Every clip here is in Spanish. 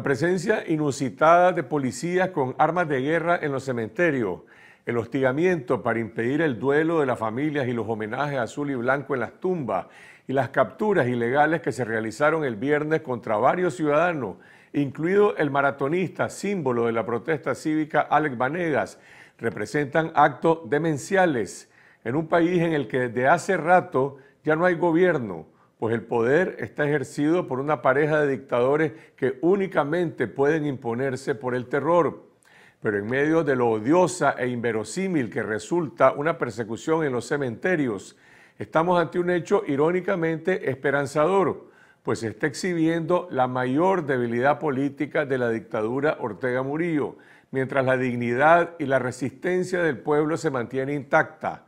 La presencia inusitada de policías con armas de guerra en los cementerios, el hostigamiento para impedir el duelo de las familias y los homenajes azul y blanco en las tumbas y las capturas ilegales que se realizaron el viernes contra varios ciudadanos, incluido el maratonista, símbolo de la protesta cívica Alex Vanegas, representan actos demenciales en un país en el que desde hace rato ya no hay gobierno pues el poder está ejercido por una pareja de dictadores que únicamente pueden imponerse por el terror. Pero en medio de lo odiosa e inverosímil que resulta una persecución en los cementerios, estamos ante un hecho irónicamente esperanzador, pues se está exhibiendo la mayor debilidad política de la dictadura Ortega Murillo, mientras la dignidad y la resistencia del pueblo se mantiene intacta.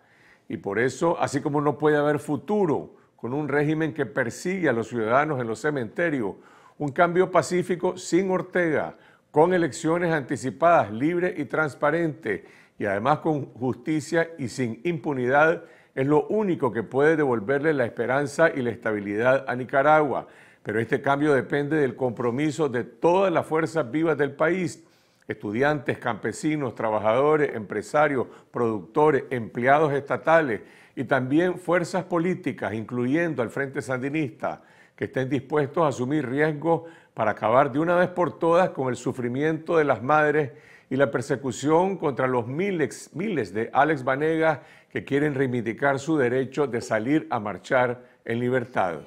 Y por eso, así como no puede haber futuro, con un régimen que persigue a los ciudadanos en los cementerios, un cambio pacífico sin Ortega, con elecciones anticipadas, libres y transparentes, y además con justicia y sin impunidad, es lo único que puede devolverle la esperanza y la estabilidad a Nicaragua. Pero este cambio depende del compromiso de todas las fuerzas vivas del país, estudiantes, campesinos, trabajadores, empresarios, productores, empleados estatales y también fuerzas políticas, incluyendo al Frente Sandinista, que estén dispuestos a asumir riesgos para acabar de una vez por todas con el sufrimiento de las madres y la persecución contra los miles, de Alex Vanegas que quieren reivindicar su derecho de salir a marchar en libertad.